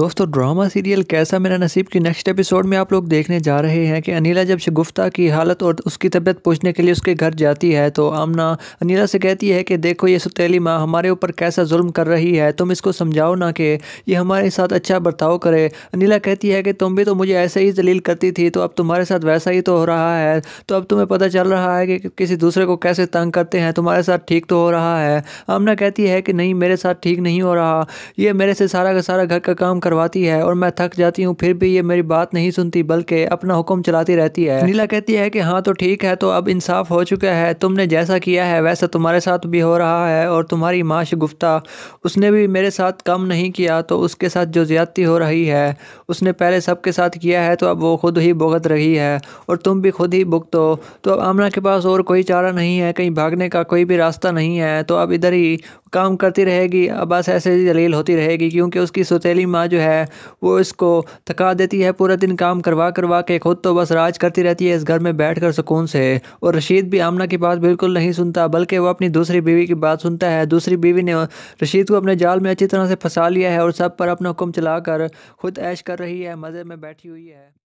दोस्तों drama serial कैसा मेरा नसीब की नेक्स्ट एपिसोड में आप लोग देखने जा रहे हैं कि अनिला जब शगुफ्ता की हालत और उसकी तबीयत पूछने के लिए उसके घर जाती है तो आमना अनिला से कहती है कि देखो ये सुतीली माँ हमारे ऊपर कैसा जुल्म कर रही है तुम इसको समझाओ ना कि ये हमारे साथ अच्छा बर्ताव करे अनिला कहती है कि तुम भी तो मुझे ऐसे ही जलील करती थी तो अब तुम्हारे साथ वैसा ही तो हो रहा है तो अब तुम्हें पता चल रहा है कि किसी दूसरे को कैसे तंग करते हैं तुम्हारे साथ ठीक तो हो रहा है आमना कहती है कि नहीं मेरे साथ ठीक नहीं हो रहा ये मेरे से सारा का सारा घर का काम कर करवाती है और मैं थक जाती हूँ फिर भी ये मेरी बात नहीं सुनती बल्कि अपना हुक्म चलाती रहती है नीला कहती है कि हाँ तो ठीक है तो अब इंसाफ हो चुका है तुमने जैसा किया है वैसा तुम्हारे साथ भी हो रहा है और तुम्हारी माँ शगुफ्ता उसने भी मेरे साथ कम नहीं किया तो उसके साथ जो ज़्यादती हो रही है उसने पहले सबके साथ किया है तो अब वो खुद ही भुगत रही है और तुम भी खुद ही भुगतो तो अब आमना के पास और कोई चारा नहीं है कहीं भागने का कोई भी रास्ता नहीं है तो अब इधर ही काम करती रहेगी अब बस ऐसे ही जलील होती रहेगी क्योंकि उसकी सुतीली माँ जो है वो इसको थका देती है पूरा दिन काम करवा करवा के खुद तो बस राज करती रहती है इस घर में बैठ कर सुकून से और रशीद भी आमना की बात बिल्कुल नहीं सुनता बल्कि वो अपनी दूसरी बीवी की बात सुनता है दूसरी बीवी ने रशीद को अपने जाल में अच्छी तरह से फंसा लिया है और सब पर अपना हुक्म चला कर खुद ऐश कर रही है मज़े में बैठी हुई है